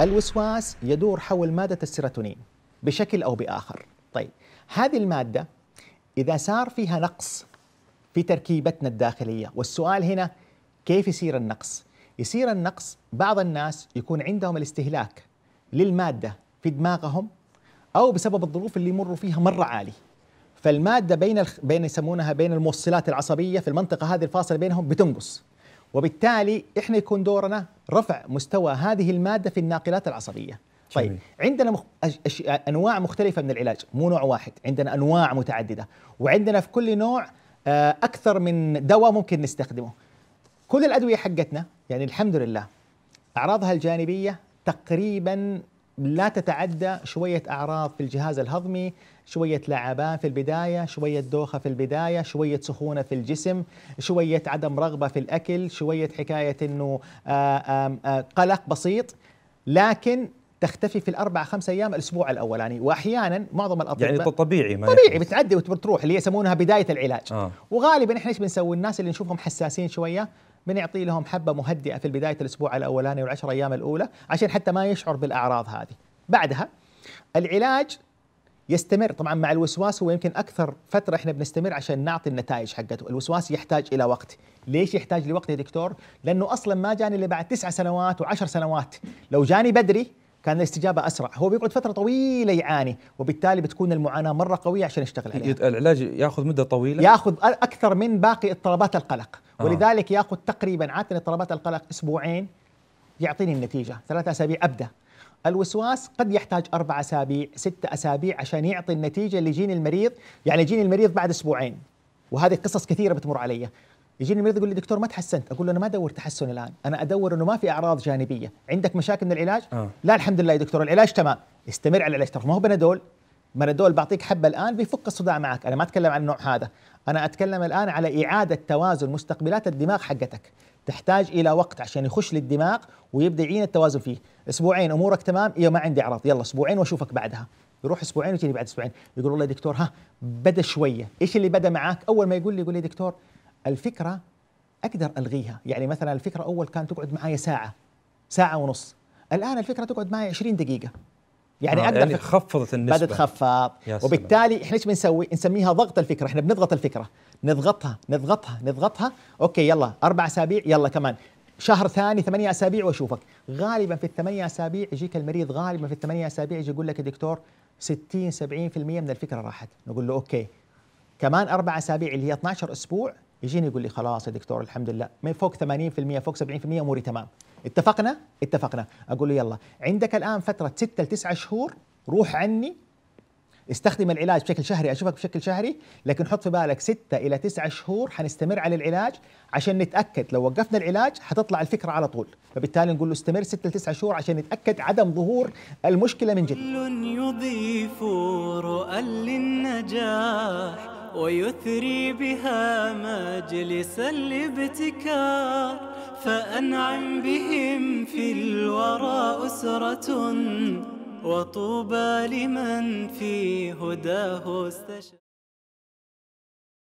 الوسواس يدور حول مادة السيروتونين بشكل أو بآخر طيب هذه المادة إذا صار فيها نقص في تركيبتنا الداخلية والسؤال هنا كيف يصير النقص؟ يصير النقص بعض الناس يكون عندهم الاستهلاك للمادة في دماغهم أو بسبب الظروف اللي يمروا فيها مرة عالي فالمادة بين الخ... بين يسمونها بين الموصلات العصبية في المنطقة هذه الفاصلة بينهم بتنقص وبالتالي احنا يكون دورنا رفع مستوى هذه الماده في الناقلات العصبيه طيب عندنا مخ... أش... انواع مختلفه من العلاج مو نوع واحد عندنا انواع متعدده وعندنا في كل نوع آه، اكثر من دواء ممكن نستخدمه كل الادويه حقتنا يعني الحمد لله اعراضها الجانبيه تقريبا لا تتعدى شوية أعراض في الجهاز الهضمي شوية لعبان في البداية شوية دوخة في البداية شوية سخونة في الجسم شوية عدم رغبة في الأكل شوية حكاية أنه آه، آه، قلق بسيط لكن تختفي في الاربع خمس ايام الاسبوع الاولاني يعني واحيانا معظم الاطباء يعني طبيعي ما طبيعي بتعدي وتروح اللي يسمونها بدايه العلاج آه. وغالبا احنا ايش بنسوي الناس اللي نشوفهم حساسين شويه بنعطي لهم حبه مهدئه في بدايه الاسبوع الاولاني والعشر ايام الاولى عشان حتى ما يشعر بالاعراض هذه بعدها العلاج يستمر طبعا مع الوسواس هو يمكن اكثر فتره احنا بنستمر عشان نعطي النتائج حقته، الوسواس يحتاج الى وقت، ليش يحتاج لوقت يا دكتور؟ لانه اصلا ما جاني الا بعد تسع سنوات وعشر سنوات، لو جاني بدري كان الاستجابه اسرع هو بيقعد فتره طويله يعاني وبالتالي بتكون المعاناه مره قويه عشان يشتغل عليها العلاج ياخذ مده طويله ياخذ اكثر من باقي اضطرابات القلق آه. ولذلك ياخذ تقريبا عاده اضطرابات القلق اسبوعين يعطيني النتيجه ثلاثة اسابيع ابدا الوسواس قد يحتاج أربع أسابيع ستة أسابيع عشان يعطي النتيجة اللي يجيني المريض يعني يجيني المريض بعد أسبوعين وهذه قصص كثيرة بتمر علي يجيني المريض يقول لي دكتور ما تحسنت اقول له انا ما ادور تحسن الان انا ادور انه ما في اعراض جانبيه عندك مشاكل من العلاج آه. لا الحمد لله يا دكتور العلاج تمام استمر على العلاج ترى ما هو بنادول بنادول بعطيك حبه الان بيفك الصداع معك انا ما اتكلم عن النوع هذا انا اتكلم الان على اعاده توازن مستقبلات الدماغ حقتك تحتاج الى وقت عشان يخش للدماغ ويبدا يعين التوازن فيه اسبوعين امورك تمام يا إيوه، ما عندي اعراض يلا اسبوعين واشوفك بعدها يروح اسبوعين وتجي بعد اسبوعين يقول والله دكتور ها بدا شويه ايش اللي بدا معك اول ما يقول لي يقول لي دكتور الفكره اقدر الغيها يعني مثلا الفكره اول كانت تقعد معايا ساعه ساعه ونص الان الفكره تقعد معي 20 دقيقه يعني آه اقدر يعني خفضت النسبه بدت تخفض وبالتالي احنا ايش بنسوي؟ نسميها ضغط الفكره، احنا بنضغط الفكره، نضغطها نضغطها نضغطها، اوكي يلا اربع اسابيع يلا كمان شهر ثاني ثمانية اسابيع واشوفك، غالبا في الثمانية اسابيع يجيك المريض غالبا في الثمانية اسابيع يجي يقول لك يا دكتور 60 70% من الفكره راحت، نقول له اوكي كمان اربع اسابيع اللي هي 12 اسبوع يجيني يقول لي خلاص يا دكتور الحمد لله من فوق 80% فوق 70% اموري تمام اتفقنا اتفقنا اقول له يلا عندك الان فتره 6 ل 9 شهور روح عني استخدم العلاج بشكل شهري اشوفك بشكل شهري لكن حط في بالك 6 الى 9 شهور حنستمر على العلاج عشان نتاكد لو وقفنا العلاج حتطلع الفكره على طول فبالتالي نقول له استمر 6 ل 9 شهور عشان نتاكد عدم ظهور المشكله من جد كل يضيف رؤى للنجاح ويثري بها مجلس الابتكار فأنعم بهم في الورى أسرة وطوبى لمن في هداه استشار